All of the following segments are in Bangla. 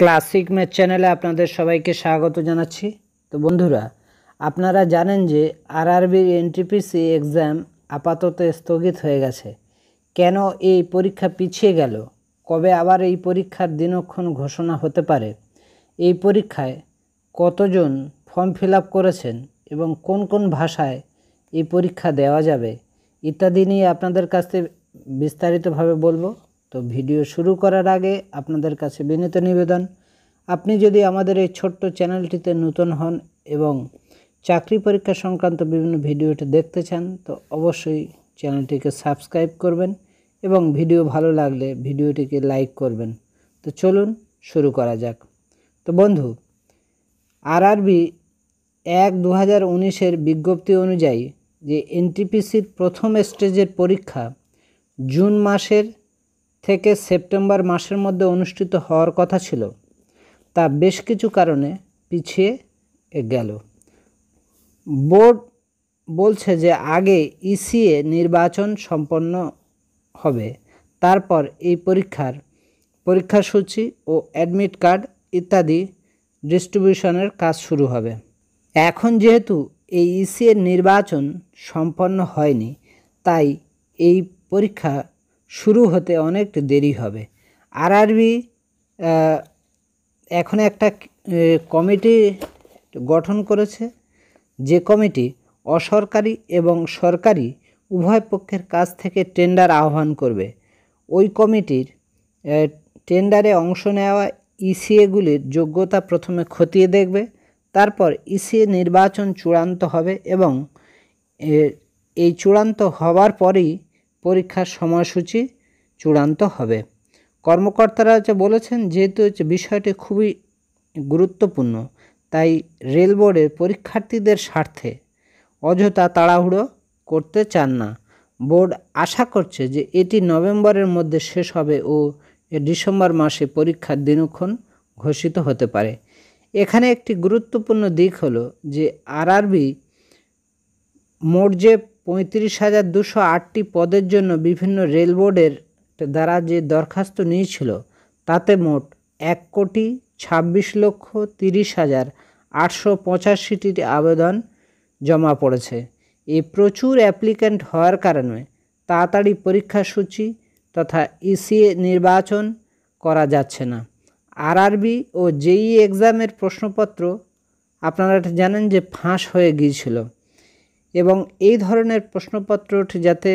ক্লাসিক ম্যাথ চ্যানেলে আপনাদের সবাইকে স্বাগত জানাচ্ছি তো বন্ধুরা আপনারা জানেন যে আর আরবির এনটিপিসি এক্সাম আপাতত স্থগিত হয়ে গেছে কেন এই পরীক্ষা পিছিয়ে গেল কবে আবার এই পরীক্ষার দিনক্ষণ ঘোষণা হতে পারে এই পরীক্ষায় কতজন ফর্ম ফিল করেছেন এবং কোন কোন ভাষায় এই পরীক্ষা দেওয়া যাবে ইত্যাদি নিয়ে আপনাদের কাছে বিস্তারিতভাবে বলবো তো ভিডিও শুরু করার আগে আপনাদের কাছে বিনীত নিবেদন আপনি যদি আমাদের এই ছোট্ট চ্যানেলটিতে নতুন হন এবং চাকরি পরীক্ষা সংক্রান্ত বিভিন্ন ভিডিওটি দেখতে চান তো অবশ্যই চ্যানেলটিকে সাবস্ক্রাইব করবেন এবং ভিডিও ভালো লাগলে ভিডিওটিকে লাইক করবেন তো চলুন শুরু করা যাক তো বন্ধু আরআরবি এক দু হাজার উনিশের বিজ্ঞপ্তি অনুযায়ী যে এনটিপিসির প্রথম স্টেজের পরীক্ষা জুন মাসের থেকে সেপ্টেম্বর মাসের মধ্যে অনুষ্ঠিত হওয়ার কথা ছিল তা বেশ কিছু কারণে পিছিয়ে গেল বোর্ড বলছে যে আগে ইসিএ নির্বাচন সম্পন্ন হবে তারপর এই পরীক্ষার পরীক্ষা সূচি ও অ্যাডমিট কার্ড ইত্যাদি ডিস্ট্রিবিউশনের কাজ শুরু হবে এখন যেহেতু এই ইসিএ নির্বাচন সম্পন্ন হয়নি তাই এই পরীক্ষা শুরু হতে অনেক দেরি হবে আরআরবি এখন একটা কমিটি গঠন করেছে যে কমিটি অসরকারি এবং সরকারি উভয় পক্ষের কাছ থেকে টেন্ডার আহ্বান করবে ওই কমিটির টেন্ডারে অংশ নেওয়া ইসিএগুলির যোগ্যতা প্রথমে খতিয়ে দেখবে তারপর ইসিএ নির্বাচন চূড়ান্ত হবে এবং এই চূড়ান্ত হওয়ার পরেই পরীক্ষার সময়সূচি চূড়ান্ত হবে কর্মকর্তারা যে বলেছেন যেহেতু হচ্ছে বিষয়টি খুবই গুরুত্বপূর্ণ তাই রেল বোর্ডের পরীক্ষার্থীদের স্বার্থে অযথা তাড়াহুড়ো করতে চান না বোর্ড আশা করছে যে এটি নভেম্বরের মধ্যে শেষ হবে ও ডিসেম্বর মাসে পরীক্ষার দিনক্ষণ ঘোষিত হতে পারে এখানে একটি গুরুত্বপূর্ণ দিক হলো যে আরআরবি মোট যে পঁয়ত্রিশ হাজার দুশো আটটি পদের জন্য বিভিন্ন রেল বোর্ডের দ্বারা যে দরখাস্ত নিয়েছিল তাতে মোট এক কোটি ছাব্বিশ লক্ষ তিরিশ হাজার আটশো পঁচাশিটির আবেদন জমা পড়েছে এ প্রচুর অ্যাপ্লিক্যান্ট হওয়ার কারণে তাড়াতাড়ি পরীক্ষা সূচি তথা ইসিএ নির্বাচন করা যাচ্ছে না আরআরবি ও জেই এক্সামের প্রশ্নপত্র আপনারা জানেন যে ফাঁস হয়ে গিয়েছিল এবং এই ধরনের প্রশ্নপত্রটি যাতে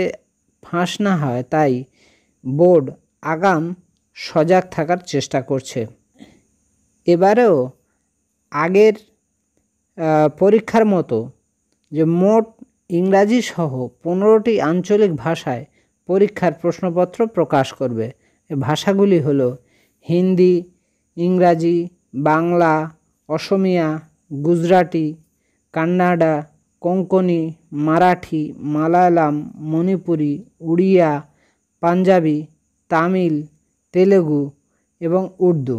ফাঁস না হয় তাই বোর্ড আগাম সজাগ থাকার চেষ্টা করছে এবারেও আগের পরীক্ষার মতো যে মোট ইংরাজি সহ পনেরোটি আঞ্চলিক ভাষায় পরীক্ষার প্রশ্নপত্র প্রকাশ করবে ভাষাগুলি হল হিন্দি ইংরাজি বাংলা অসমিয়া গুজরাটি কান্নাডা কোঙ্কনি মারাঠি মালায়ালাম মণিপুরি উড়িয়া পাঞ্জাবি তামিল তেলেগু এবং উর্দু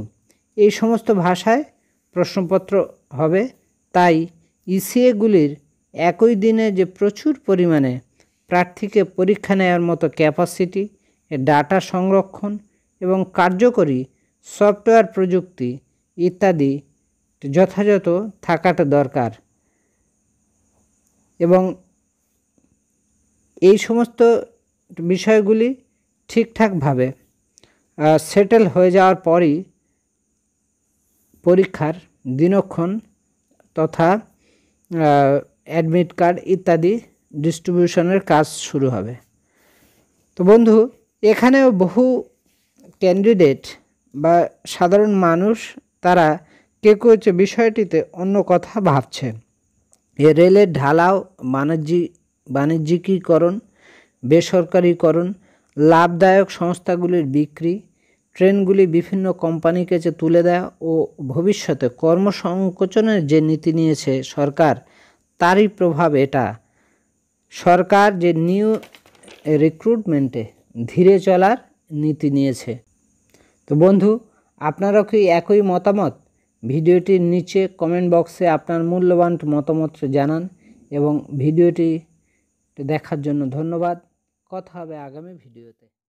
এই সমস্ত ভাষায় প্রশ্নপত্র হবে তাই ইসিএগুলির একই দিনে যে প্রচুর পরিমাণে প্রার্থীকে পরীক্ষা নেওয়ার মতো ক্যাপাসিটি ডাটা সংরক্ষণ এবং কার্যকরী সফটওয়্যার প্রযুক্তি ইত্যাদি যথাযথ থাকাটা দরকার এবং এই সমস্ত বিষয়গুলি ঠিকঠাকভাবে সেটেল হয়ে যাওয়ার পরই পরীক্ষার দিনক্ষণ তথা অ্যাডমিট কার্ড ইত্যাদি ডিস্ট্রিবিউশনের কাজ শুরু হবে তো বন্ধু এখানেও বহু ক্যান্ডিডেট বা সাধারণ মানুষ তারা কে কেউ বিষয়টিতে অন্য কথা ভাবছেন এ রেলের ঢালাও বাণিজ্যিক বাণিজ্যিকীকরণ বেসরকারিকরণ লাভদায়ক সংস্থাগুলির বিক্রি ট্রেনগুলি বিভিন্ন কোম্পানি কাছে তুলে দেওয়া ও ভবিষ্যতে কর্মসংকোচনের যে নীতি নিয়েছে সরকার তারই প্রভাব এটা সরকার যে নিউ রিক্রুটমেন্টে ধীরে চলার নীতি নিয়েছে তো বন্ধু আপনারাও কি একই মতামত ভিডিওটির নিচে কমেন্ট বক্সে আপনার মূল্যবান মতামত জানান এবং ভিডিওটি দেখার জন্য ধন্যবাদ কথা হবে আগামী ভিডিওতে